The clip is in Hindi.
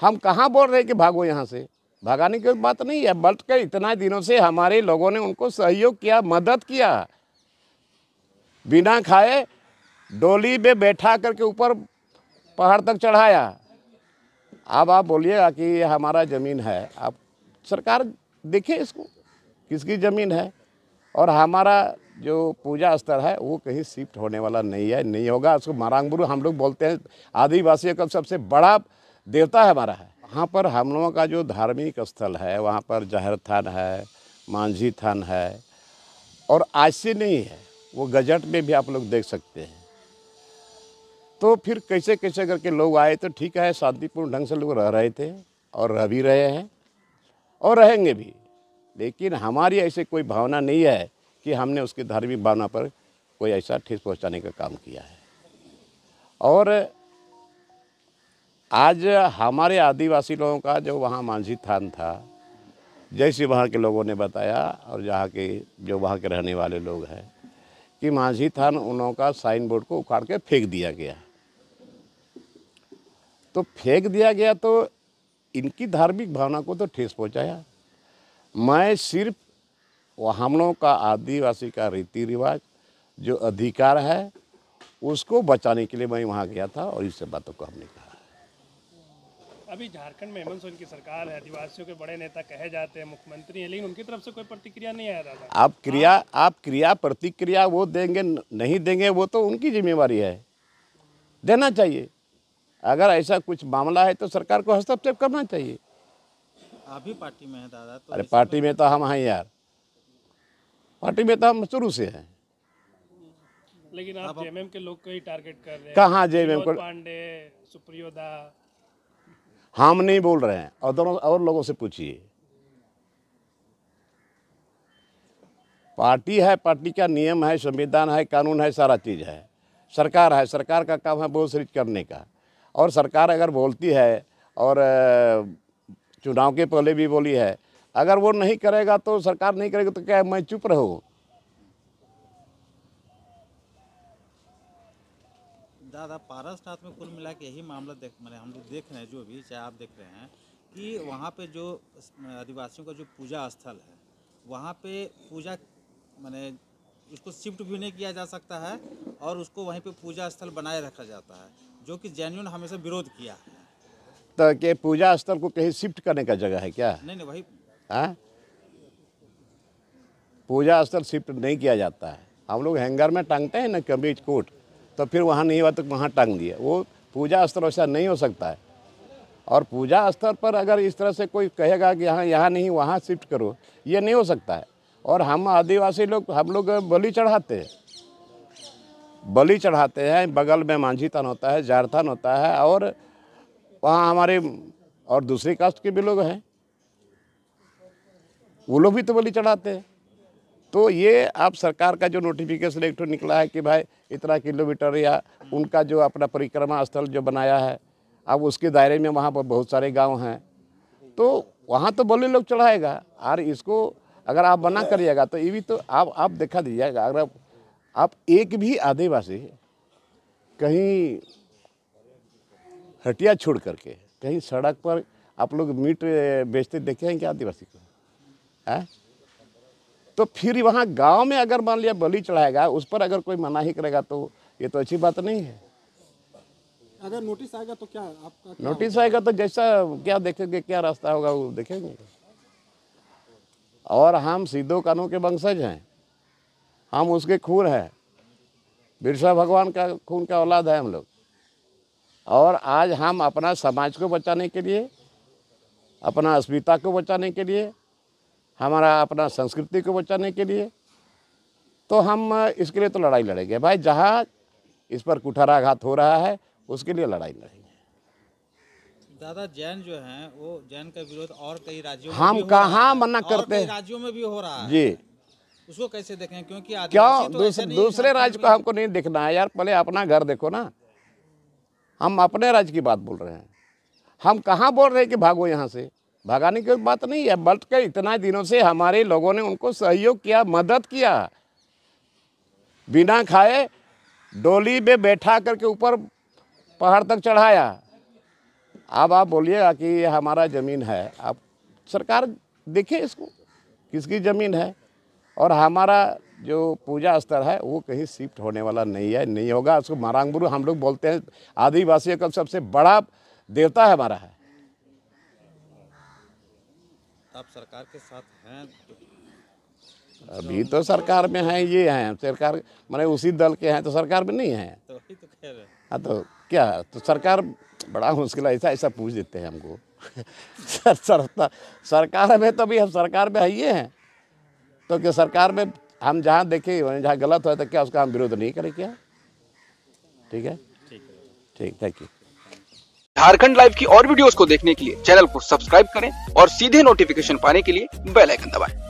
हम कहाँ बोल रहे हैं कि भागो यहाँ से भगाने की बात नहीं है बल्कि इतना दिनों से हमारे लोगों ने उनको सहयोग किया मदद किया बिना खाए डोली में बैठा करके ऊपर पहाड़ तक चढ़ाया अब आप बोलिएगा कि ये हमारा ज़मीन है आप सरकार देखे इसको किसकी ज़मीन है और हमारा जो पूजा स्तर है वो कहीं शिफ्ट होने वाला नहीं है नहीं होगा उसको मारांगबुरु हम लोग बोलते हैं आदिवासियों का सबसे बड़ा देवता हमारा है वहाँ पर हम लोगों का जो धार्मिक स्थल है वहाँ पर जहर थान है मांझी थान है और आज से नहीं है वो गजट में भी आप लोग देख सकते हैं तो फिर कैसे कैसे करके लोग आए तो ठीक है शांतिपूर्ण ढंग से लोग रह रहे थे और रह भी रहे हैं और रहेंगे भी लेकिन हमारी ऐसे कोई भावना नहीं है कि हमने उसकी धार्मिक भावना पर कोई ऐसा ठेस पहुंचाने का काम किया है और आज हमारे आदिवासी लोगों का जो वहाँ मांझी थान था जैसे वहाँ के लोगों ने बताया और जहाँ के जो वहाँ के रहने वाले लोग हैं कि मांझी थान उन का साइन बोर्ड को उखाड़ के फेंक दिया गया तो फेंक दिया गया तो इनकी धार्मिक भावना को तो ठेस पहुँचाया मैं सिर्फ हम लोगों का आदिवासी का रीति रिवाज जो अधिकार है उसको बचाने के लिए मैं वहाँ गया था और इससे बातों को हमने कहा अभी झारखंड में हेमंत सोरेन की सरकार है आदिवासियों के बड़े नेता कहे जाते हैं मुख्यमंत्री हैं लेकिन उनकी तरफ से कोई प्रतिक्रिया नहीं आया दादा आप क्रिया आप क्रिया प्रतिक्रिया वो देंगे नहीं देंगे वो तो उनकी जिम्मेवारी है देना चाहिए अगर ऐसा कुछ मामला है तो सरकार को हस्तक्षेप करना चाहिए आप भी पार्टी में है दादा तो अरे पार्टी में तो हम हैं यार पार्टी में तो हम शुरू से हैं लेकिन आप जेएमएम के लोग को ही टारगेट कर रहे हैं कहाँ जेएमएम को पांडे सुप्रियोदा हम नहीं बोल रहे हैं दोनों और लोगों से पूछिए पार्टी है पार्टी का नियम है संविधान है कानून है सारा चीज़ है सरकार है सरकार का काम है बहुत सृज करने का और सरकार अगर बोलती है और चुनाव के पहले भी बोली है अगर वो नहीं करेगा तो सरकार नहीं करेगी तो क्या मैं चुप रहूँ दादा पारास्टाथ में कुल मिला के यही मामला देख मैंने हम लोग देख रहे हैं जो भी चाहे आप देख रहे हैं कि वहाँ पे जो आदिवासियों का जो पूजा स्थल है वहाँ पे पूजा मैंने उसको शिफ्ट भी नहीं किया जा सकता है और उसको वहीं पे पूजा स्थल बनाए रखा जाता है जो कि जेन्यून हमेशा विरोध किया है तो के पूजा स्थल को कहीं शिफ्ट करने का जगह है क्या नहीं नहीं वही हाँ? पूजा स्थल शिफ्ट नहीं किया जाता है हम लोग हैंगर में टांगते हैं ना कमीज कोट तो फिर वहाँ नहीं हुआ तो वहाँ टांग दिया वो पूजा स्तर वैसा नहीं हो सकता है और पूजा स्तर पर अगर इस तरह से कोई कहेगा कि यहाँ यहाँ नहीं वहाँ शिफ्ट करो ये नहीं हो सकता है और हम आदिवासी लोग हम लोग बलि चढ़ाते हैं बलि चढ़ाते हैं बगल में मांझीतन होता है जारथन होता है और वहाँ हमारे और दूसरी कास्ट के भी लोग हैं वो लोग भी तो बलि चढ़ाते हैं तो ये आप सरकार का जो नोटिफिकेशन एक तो निकला है कि भाई इतना किलोमीटर या उनका जो अपना परिक्रमा स्थल जो बनाया है अब उसके दायरे में वहाँ पर बहुत सारे गांव हैं तो वहाँ तो बोले लोग चढ़ाएगा और इसको अगर आप बना करिएगा तो ये भी तो आप आप देखा दीजिएगा अगर आप एक भी आदिवासी कहीं हटिया छोड़ करके कहीं सड़क पर आप लोग मीट बेचते देखे हैं क्या आदिवासी को है हाँ? तो फिर वहाँ गांव में अगर मान लिया बलि चढ़ाएगा उस पर अगर कोई मना ही करेगा तो ये तो अच्छी बात नहीं है अगर नोटिस आएगा तो क्या आपका क्या नोटिस आएगा तो जैसा क्या देखेंगे क्या रास्ता होगा वो देखेंगे और हम सीधो कानू के वंशज हैं हम उसके खून हैं बिरसा भगवान का खून का औलाद है हम लोग और आज हम अपना समाज को बचाने के लिए अपना अस्मिता को बचाने के लिए हमारा अपना संस्कृति को बचाने के लिए तो हम इसके लिए तो लड़ाई लड़ेंगे भाई जहाँ इस पर कुठाराघात हो रहा है उसके लिए लड़ाई लड़ेंगे दादा जैन जो हैं वो जैन का विरोध और कई राज्यों हम कहाँ मना करते हैं राज्यों में भी हो रहा है जी उसको कैसे देखें क्योंकि क्यों तो दूसरे राज्य को हमको नहीं देखना है यार पहले अपना घर देखो ना हम अपने राज्य की बात बोल रहे हैं हम कहाँ बोल रहे हैं कि भागो यहाँ से भगाने की बात नहीं है बल्कि इतना दिनों से हमारे लोगों ने उनको सहयोग किया मदद किया बिना खाए डोली में बैठा करके ऊपर पहाड़ तक चढ़ाया अब आप बोलिएगा कि ये हमारा ज़मीन है आप सरकार देखे इसको किसकी ज़मीन है और हमारा जो पूजा स्थल है वो कहीं शिफ्ट होने वाला नहीं है नहीं होगा उसको मारांगबुरु हम लोग बोलते हैं आदिवासियों का सबसे बड़ा देवता है हमारा है आप सरकार के साथ हैं तो- अभी तो सरकार में हैं ये हैं सरकार मैंने उसी दल के हैं तो सरकार में नहीं हैं तो वही तो कह रहे हाँ तो क्या तो सरकार बड़ा मुश्किल है ऐसा ऐसा पूछ देते हैं हमको सर, सर, तो सरकार में तो अभी हम सरकार में है ये हैं तो क्या सरकार में हम जहाँ देखें जहाँ गलत हो तो क्या उसका हम विरोध नहीं करें क्या ठीक है ठीक थैंक यू झारखंड लाइव की और वीडियोस को देखने के लिए चैनल को सब्सक्राइब करें और सीधे नोटिफिकेशन पाने के लिए बेल आइकन दबाएं